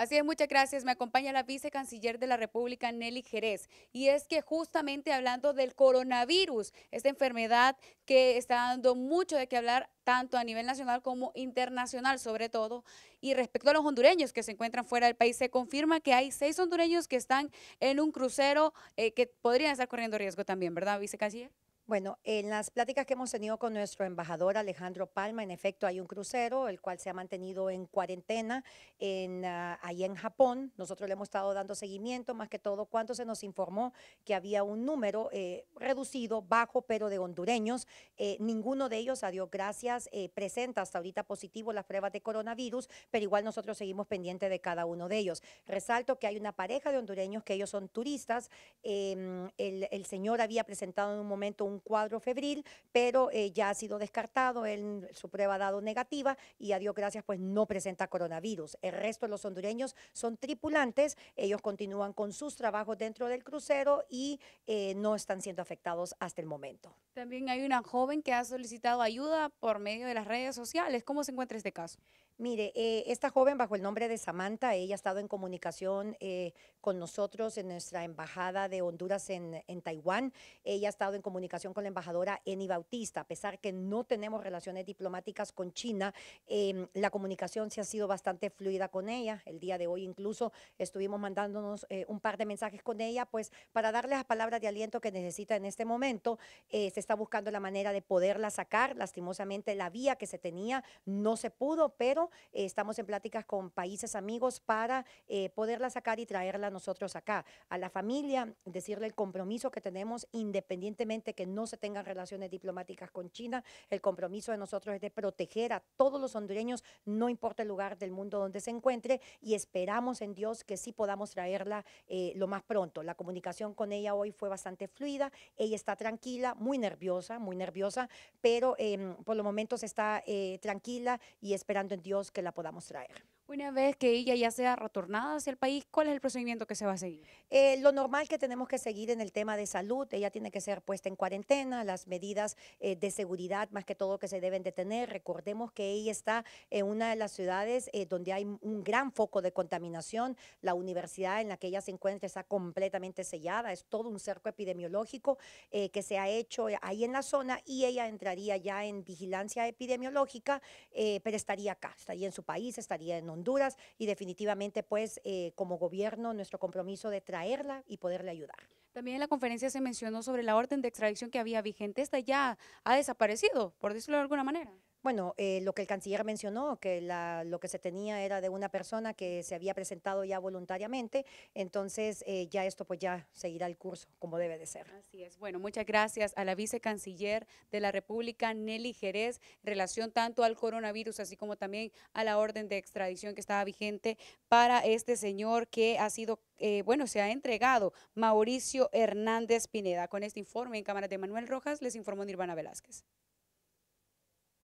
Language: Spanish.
Así es, muchas gracias. Me acompaña la vicecanciller de la República, Nelly Jerez. Y es que justamente hablando del coronavirus, esta enfermedad que está dando mucho de qué hablar tanto a nivel nacional como internacional sobre todo. Y respecto a los hondureños que se encuentran fuera del país, se confirma que hay seis hondureños que están en un crucero eh, que podrían estar corriendo riesgo también, ¿verdad, vicecanciller? Bueno, en las pláticas que hemos tenido con nuestro embajador Alejandro Palma, en efecto hay un crucero, el cual se ha mantenido en cuarentena en, ah, ahí en Japón. Nosotros le hemos estado dando seguimiento, más que todo cuando se nos informó que había un número eh, reducido, bajo, pero de hondureños. Eh, ninguno de ellos, a Dios gracias, eh, presenta hasta ahorita positivo las pruebas de coronavirus, pero igual nosotros seguimos pendiente de cada uno de ellos. Resalto que hay una pareja de hondureños que ellos son turistas. Em, el señor había presentado en un momento un cuadro febril, pero eh, ya ha sido descartado, su prueba ha dado negativa y a Dios gracias pues no presenta coronavirus. El resto de los hondureños son tripulantes, ellos continúan con sus trabajos dentro del crucero y eh, no están siendo afectados hasta el momento. También hay una joven que ha solicitado ayuda por medio de las redes sociales. ¿Cómo se encuentra este caso? Mire, eh, esta joven bajo el nombre de Samantha, ella ha estado en comunicación eh, con nosotros en nuestra embajada de Honduras en, Taiwán. Ella ha estado en comunicación con la embajadora Eni Bautista. A pesar que no tenemos relaciones diplomáticas con China, em, la comunicación se ha sido bastante fluida con ella. El día de hoy incluso estuvimos mandándonos eh, un par de mensajes con ella, pues para darle las palabras de aliento que necesita en este momento. se está buscando la manera de poderla sacar. Lastimosamente la vía que se tenía no se pudo, pero eh, estamos en pláticas con países amigos para eh, poderla sacar y traerla nosotros acá. A la familia, decirle el compromiso que tenemos, independientemente que no se tengan relaciones diplomáticas con China, el compromiso de nosotros es de proteger a todos los hondureños, no importa el lugar del mundo donde se encuentre, y esperamos en Dios que sí podamos traerla eh, lo más pronto. La comunicación con ella hoy fue bastante fluida, ella está tranquila, muy nerviosa, muy nerviosa, pero em, por los momentos está tranquila y esperando en Dios Dios que la podamos traer. Una vez que ella ya sea retornada hacia el país, ¿cuál es el procedimiento que se va a seguir? Eh, lo normal que tenemos que seguir en el tema de salud, ella tiene que ser puesta en cuarentena, las medidas eh, de seguridad más que todo que se deben de tener. Recordemos que ella está en una de las ciudades eh, donde hay un gran foco de contaminación, la universidad en la que ella se encuentra está completamente sellada, es todo un cerco epidemiológico que se ha hecho ahí en la zona y ella entraría ya en vigilancia epidemiológica, pero estaría acá, estaría en su país, estaría en Honduras y definitivamente pues eh, como gobierno nuestro compromiso de traerla y poderle ayudar. También en la conferencia se mencionó sobre la orden de extradición que había vigente, esta ya ha desaparecido, por decirlo de alguna manera. Bueno, eh, lo que el canciller mencionó, que lo que se tenía era de una persona que se había presentado ya voluntariamente, entonces eh, ya esto pues ya seguirá el curso como debe de ser. Así es. Bueno, muchas gracias a la vicecanciller de la República, Nelly Jerez, en relación tanto al coronavirus, así como también a la orden de extradición que estaba vigente para este señor que ha sido, eh, bueno, se ha entregado Mauricio Hernández Pineda. Con este informe en cámara de Manuel Rojas, les informó Nirvana Velázquez.